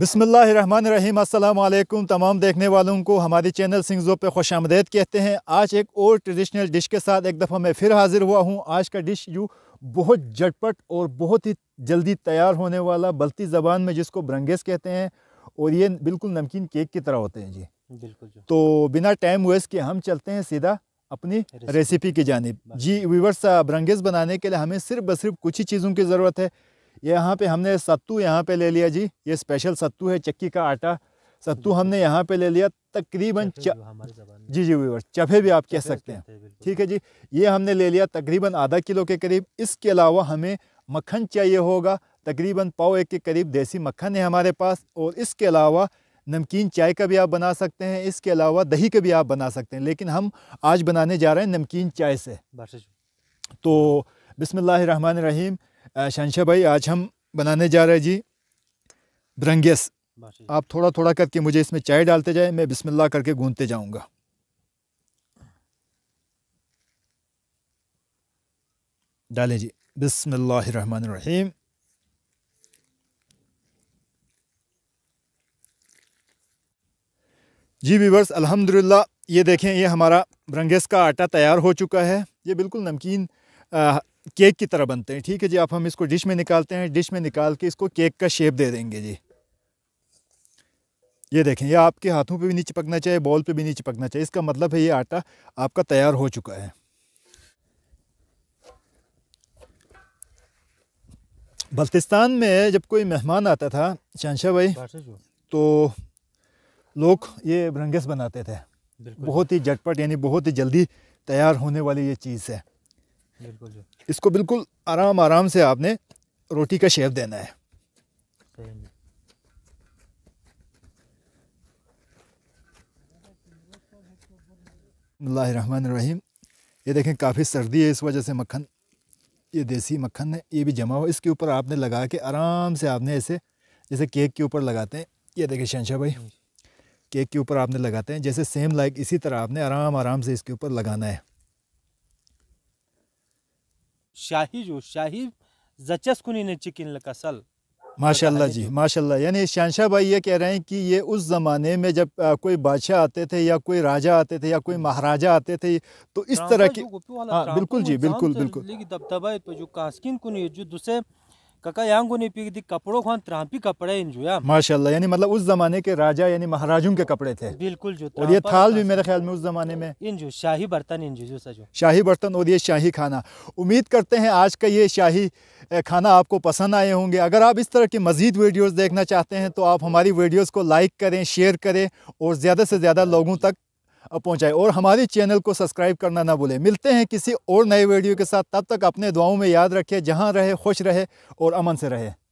बिसमीम तमाम देखने वालों को हमारी चैनल सिंगजो पे खुश आमदेद कहते हैं आज एक और ट्रेडिशनल डिश के साथ एक दफ़ा मैं फिर हाज़िर हुआ हूँ आज का डिश यू बहुत झटपट और बहुत ही जल्दी तैयार होने वाला बल्ती ज़बान में जिसको ब्रंगेस कहते हैं और ये बिल्कुल नमकीन केक की तरह होते हैं जी बिल्कुल तो बिना टाइम वेस्ट के हम चलते हैं सीधा अपनी रेसिपी की जानब जी वीवर्स ब्रंगेस बनाने के लिए हमें सिर्फ बस सिर्फ कुछ ही चीज़ों की ज़रूरत है यहाँ पे हमने सत्तू यहाँ पे ले लिया जी ये स्पेशल सत्तू है चक्की का आटा सत्तू हमने यहाँ पे ले लिया तकरीबन च... जी जी वीवर चफे भी आप कह सकते हैं ठीक है जी ये हमने ले लिया तकरीबन आधा किलो के करीब इसके अलावा हमें मक्खन चाहिए होगा तकरीबन पाव एक के करीब देसी मक्खन है हमारे पास और इसके अलावा नमकीन चाय का भी आप बना सकते हैं इसके अलावा दही का भी आप बना सकते हैं लेकिन हम आज बनाने जा रहे हैं नमकीन चाय से तो बिसमीम शहनशाह भाई आज हम बनाने जा रहे हैं जी ब्रंगेस आप थोड़ा थोड़ा करके मुझे इसमें चाय डालते जाए मैं बिस्मिल्लाह करके गूंदते जाऊंगा डालें जी बिसमीम जी वीवर्स अल्हम्दुलिल्लाह ये देखें ये हमारा ब्रंगेस का आटा तैयार हो चुका है ये बिल्कुल नमकीन केक की तरह बनते हैं ठीक है जी आप हम इसको डिश में निकालते हैं डिश में निकाल के इसको केक का शेप दे देंगे जी ये देखें ये आपके हाथों पे भी नहीं चिपकना चाहिए बॉल पे भी नहीं चिपकना चाहिए इसका मतलब है ये आटा आपका तैयार हो चुका है बल्तिस्तान में जब कोई मेहमान आता था शहशाह भाई तो लोग ये रंगस बनाते थे बहुत ही झटपट यानी बहुत ही जल्दी तैयार होने वाली ये चीज़ है बिल्कुल इसको बिल्कुल आराम आराम से आपने रोटी का शेप देना है रहीम ये देखें काफ़ी सर्दी है इस वजह से मक्खन ये देसी मक्खन है ये भी जमा हो इसके ऊपर आपने लगा के आराम से आपने ऐसे जैसे केक के ऊपर लगाते हैं ये देखें शनशाह भाई हाँ केक के ऊपर आपने लगाते हैं जैसे सेम लाइक इसी तरह आपने आराम आराम से इसके ऊपर लगाना है शाही जो शाही जचस कुनी ने चिकन लकसल माशाल्लाह जी माशाल्लाह यानी शहशाह भाई ये कह रहे हैं कि ये उस ज़माने में जब आ, कोई बादशाह आते थे या कोई राजा आते थे या कोई हम्म। महाराजा आते थे तो इस तरह की हाँ बिल्कुल तो जी बिल्कुल तो बिल्कुल दबदबा जो कास्किन कुनी जो दूसरे काका कपड़ों खान त्रांपी कपड़े माशाल्लाह यानी मतलब उस जमाने के राजा यानी महाराजों के कपड़े थे बिल्कुल जो और ये थाल भी मेरे ख्याल में उस जमाने में शाही बर्तन जो सजो शाही बर्तन और ये शाही खाना उम्मीद करते हैं आज का ये शाही खाना आपको पसंद आए होंगे अगर आप इस तरह की मज़ीद वीडियोज़ देखना चाहते हैं तो आप हमारी वीडियोज़ को लाइक करें शेयर करें और ज़्यादा से ज़्यादा लोगों तक पहुंचाए और हमारे चैनल को सब्सक्राइब करना ना भूलें मिलते हैं किसी और नए वीडियो के साथ तब तक अपने दुआओं में याद रखें जहां रहे खुश रहे और अमन से रहे